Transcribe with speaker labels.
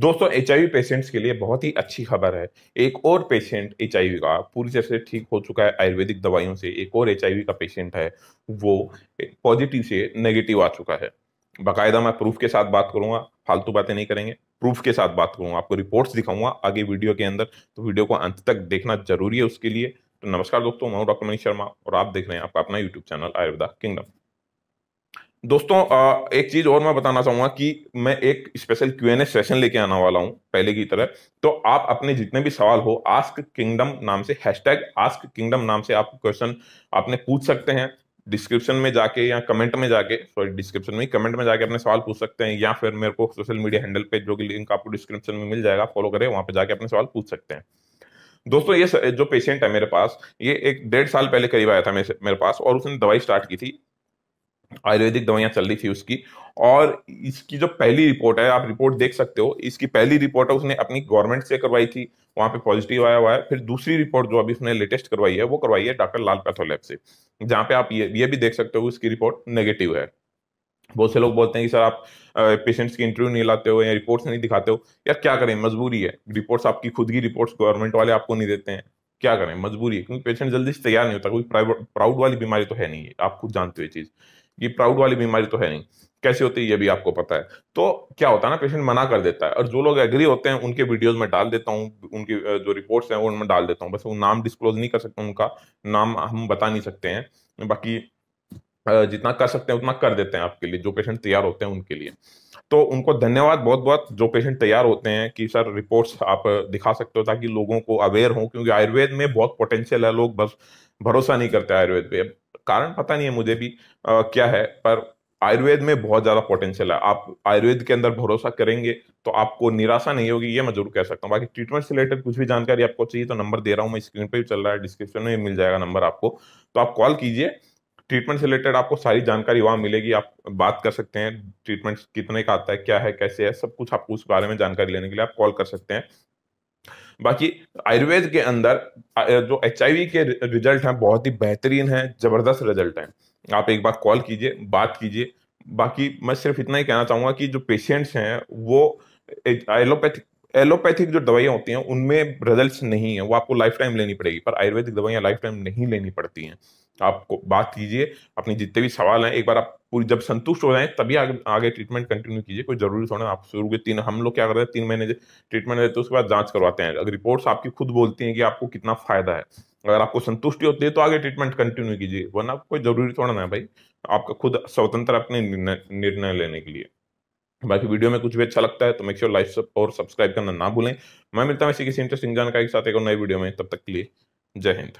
Speaker 1: दोस्तों H patients के लिए बहुत ही अच्छी खबर है एक और पेशेंट एच का पूरी तरह से ठीक हो चुका है आयुर्वेदिक दवाइयों से एक और एच का पेशेंट है वो पॉजिटिव से नेगेटिव आ चुका है बाकायदा मैं प्रूफ के साथ बात करूंगा फालतू बातें नहीं करेंगे प्रूफ के साथ बात करूंगा आपको रिपोर्ट्स दिखाऊंगा आगे वीडियो के अंदर तो वीडियो को अंत तक देखना जरूरी है उसके लिए तो नमस्कार दोस्तों मैं डॉक्टर मनीष शर्मा और आप देख रहे हैं आपका अपना यूट्यूब चैनल आयुर्वेदा किंगडम दोस्तों एक चीज और मैं बताना चाहूंगा कि मैं एक special Q N A session लेके आने वाला हूं पहले की तरह तो आप अपने जितने भी सवाल हो आस्क किंगडम नाम से हैशटैग आस्क किंगडम नाम से आप क्वेश्चन आपने पूछ सकते हैं डिस्क्रिप्शन में जाके या कमेंट में जाके सॉरी डिस्क्रिप्शन में कमेंट में जाके अपने सवाल पूछ सकते हैं या फिर मेरे को सोशल मीडिया हैंडल पे जो कि लिंक आपको डिस्क्रिप्शन में मिल जाएगा फॉलो करें वहां पे जाके अपने सवाल पूछ सकते हैं दोस्तों ये जो पेशेंट है मेरे पास ये एक डेढ़ साल पहले करीब आया था मेरे पास और उसने दवाई स्टार्ट की थी आयुर्वेदिक दवाइयां चल रही थी उसकी और इसकी जो पहली रिपोर्ट है आप रिपोर्ट देख सकते हो इसकी पहली रिपोर्ट है उसने अपनी गवर्नमेंट से करवाई थी वहां पे पॉजिटिव आया हुआ है फिर दूसरी रिपोर्ट जो अभी उसने लेटेस्ट करवाई है वो करवाई है डॉक्टर लाल पैथोलैब से जहाँ पे आप ये ये भी देख सकते हो उसकी रिपोर्ट नेगेटिव है बहुत से लोग बोलते हैं कि सर आप पेशेंट्स की इंटरव्यू नहीं लाते हो या रिपोर्ट्स नहीं दिखाते हो या क्या करें मजबूरी है रिपोर्ट्स आपकी खुद की रिपोर्ट्स गवर्नमेंट वाले आपको नहीं देते हैं क्या करें मजबूरी है क्योंकि पेशेंट जल्दी से तैयार नहीं होता कोई प्राउड वाली बीमारी तो है नहीं है आप खुद जानते हो चीज़ ये प्राउड वाली बीमारी तो है नहीं कैसे होती है ये भी आपको पता है तो क्या होता है ना पेशेंट मना कर देता है और जो लोग एग्री होते हैं उनके वीडियोज में डाल देता हूँ उनकी जो रिपोर्ट्स हैं वो उनमें डाल देता हूँ बस वो नाम डिस्क्लोज नहीं कर सकता उनका नाम हम बता नहीं सकते हैं बाकी जितना कर सकते हैं उतना कर देते हैं आपके लिए जो पेशेंट तैयार होते हैं उनके लिए तो उनको धन्यवाद बहुत बहुत जो पेशेंट तैयार होते हैं कि सर रिपोर्ट्स आप दिखा सकते हो ताकि लोगों को अवेयर हो क्योंकि आयुर्वेद में बहुत पोटेंशियल है लोग बस भरोसा नहीं करते आयुर्वेद पे कारण पता नहीं है मुझे भी आ, क्या है पर आयुर्वेद में बहुत ज्यादा पोटेंशियल है आप आयुर्वेद के अंदर भरोसा करेंगे तो आपको निराशा नहीं होगी ये मैं जरूर कह सकता हूँ बाकी ट्रीटमेंट से रिलेटेड कुछ भी जानकारी आपको चाहिए तो नंबर दे रहा हूँ मैं स्क्रीन पर भी चल रहा है डिस्क्रिप्शन में मिल जाएगा नंबर आपको तो आप कॉल कीजिए ट्रीटमेंट से रिलेटेड आपको सारी जानकारी वहाँ मिलेगी आप बात कर सकते हैं ट्रीटमेंट कितने का आता है क्या है कैसे है सब कुछ आपको उस बारे में जानकारी लेने के लिए आप कॉल कर सकते हैं बाकी आयुर्वेद के अंदर जो एच के रिजल्ट हैं बहुत ही बेहतरीन हैं जबरदस्त रिजल्ट हैं आप एक बार कॉल कीजिए बात कीजिए बाकी मैं सिर्फ इतना ही कहना चाहूँगा कि जो पेशेंट्स हैं वो एलोपैथिक एलोपैथिक जो दवाइयाँ होती हैं उनमें रिजल्ट नहीं है वो आपको लाइफ टाइम लेनी पड़ेगी पर आयुर्वेदिक दवाइयाँ लाइफ टाइम नहीं लेनी पड़ती हैं आपको बात कीजिए अपनी जितने भी सवाल हैं एक बार आप पूरी जब संतुष्ट हो जाए तभी आगे आगे ट्रीटमेंट कंटिन्यू कीजिए कोई जरूरी थोड़ा आप शुरू के तीन हम लोग क्या करते हैं तीन महीने ट्रीटमेंट देते हैं उसके बाद जांच करवाते हैं अगर रिपोर्ट्स आपकी खुद बोलती हैं कि आपको कितना फायदा है अगर आपको संतुष्टि होती है तो आगे ट्रीटमेंट कंटिन्यू कीजिए वरना कोई जरूरी थोड़ा ना है भाई आपका खुद स्वतंत्र अपने निर्णय लेने के लिए बाकी वीडियो में कुछ भी अच्छा लगता है तो मेक श्योर लाइक और सब्सक्राइब करना ना भूलें मैं मिलता हूँ इसी किसी इंटरेस्टिंग जानकारी के साथ एक और नई वीडियो में तब तक के लिए जय हिंद